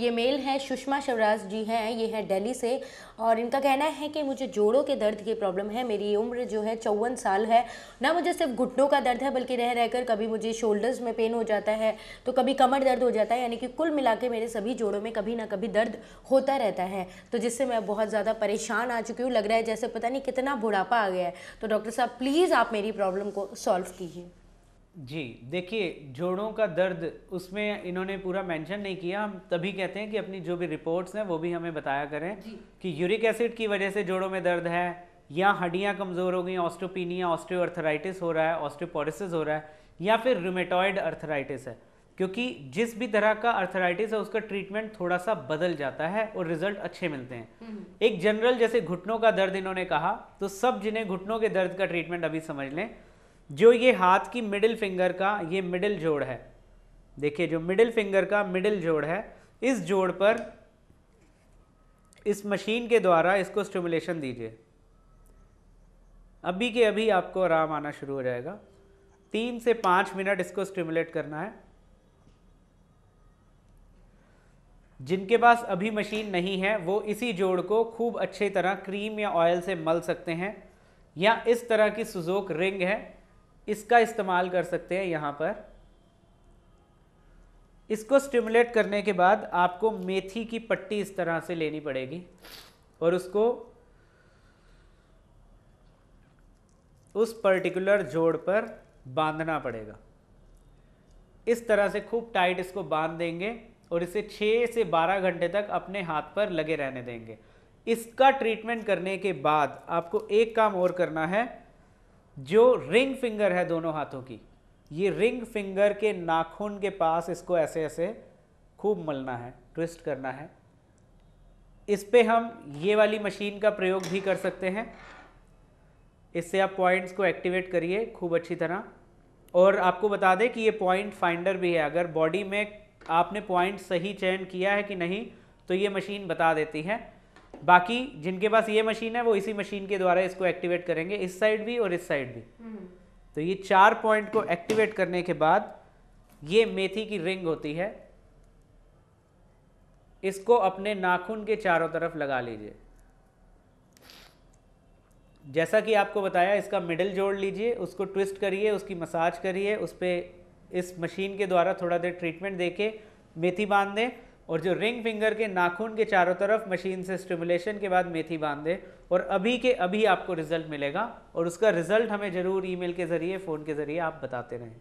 ये मेल है सुषमा शिवराज जी हैं ये हैं दिल्ली से और इनका कहना है कि मुझे जोड़ों के दर्द की प्रॉब्लम है मेरी उम्र जो है चौवन साल है ना मुझे सिर्फ घुटनों का दर्द है बल्कि रह रहकर कभी मुझे शोल्डर्स में पेन हो जाता है तो कभी कमर दर्द हो जाता है यानी कि कुल मिला के मेरे सभी जोड़ों में कभी ना कभी दर्द होता रहता है तो जिससे मैं बहुत ज़्यादा परेशान आ चुकी हूँ लग रहा है जैसे पता नहीं कितना बुढ़ापा आ गया है तो डॉक्टर साहब प्लीज़ आप मेरी प्रॉब्लम को सॉल्व कीजिए जी देखिए जोड़ों का दर्द उसमें इन्होंने पूरा मेंशन नहीं किया हम तभी कहते हैं कि अपनी जो भी रिपोर्ट्स हैं वो भी हमें बताया करें कि यूरिक एसिड की वजह से जोड़ों में दर्द है या हड्डियां कमज़ोर हो गई ऑस्टोपीनिया अर्थराइटिस हो रहा है ऑस्टियोपोरिसिस हो रहा है या फिर रूमेटॉयड अर्थराइटिस है क्योंकि जिस भी तरह का अर्थराइटिस है उसका ट्रीटमेंट थोड़ा सा बदल जाता है और रिजल्ट अच्छे मिलते हैं हम्म। एक जनरल जैसे घुटनों का दर्द इन्होंने कहा तो सब जिन्हें घुटनों के दर्द का ट्रीटमेंट अभी समझ लें जो ये हाथ की मिडिल फिंगर का ये मिडिल जोड़ है देखिए जो मिडिल फिंगर का मिडिल जोड़ है इस जोड़ पर इस मशीन के द्वारा इसको स्टिमुलेशन दीजिए अभी के अभी आपको आराम आना शुरू हो जाएगा तीन से पाँच मिनट इसको स्टिमुलेट करना है जिनके पास अभी मशीन नहीं है वो इसी जोड़ को खूब अच्छी तरह क्रीम या ऑयल से मल सकते हैं या इस तरह की सुजोक रिंग है इसका इस्तेमाल कर सकते हैं यहाँ पर इसको स्टिमुलेट करने के बाद आपको मेथी की पट्टी इस तरह से लेनी पड़ेगी और उसको उस पर्टिकुलर जोड़ पर बांधना पड़ेगा इस तरह से खूब टाइट इसको बांध देंगे और इसे 6 से 12 घंटे तक अपने हाथ पर लगे रहने देंगे इसका ट्रीटमेंट करने के बाद आपको एक काम और करना है जो रिंग फिंगर है दोनों हाथों की ये रिंग फिंगर के नाखून के पास इसको ऐसे ऐसे खूब मलना है ट्विस्ट करना है इस पे हम ये वाली मशीन का प्रयोग भी कर सकते हैं इससे आप पॉइंट्स को एक्टिवेट करिए खूब अच्छी तरह और आपको बता दें कि ये पॉइंट फाइंडर भी है अगर बॉडी में आपने पॉइंट सही चयन किया है कि नहीं तो ये मशीन बता देती है बाकी जिनके पास ये मशीन है वो इसी मशीन के द्वारा इसको एक्टिवेट करेंगे इस साइड भी और इस साइड भी हम्म। तो ये चार पॉइंट को एक्टिवेट करने के बाद ये मेथी की रिंग होती है इसको अपने नाखून के चारों तरफ लगा लीजिए जैसा कि आपको बताया इसका मिडल जोड़ लीजिए उसको ट्विस्ट करिए उसकी मसाज करिए उस पर इस मशीन के द्वारा थोड़ा देर ट्रीटमेंट देके मेथी बांध दें और जो रिंग फिंगर के नाखून के चारों तरफ मशीन से स्टिमुलेशन के बाद मेथी बांध दे और अभी के अभी आपको रिजल्ट मिलेगा और उसका रिजल्ट हमें ज़रूर ईमेल के ज़रिए फ़ोन के ज़रिए आप बताते रहें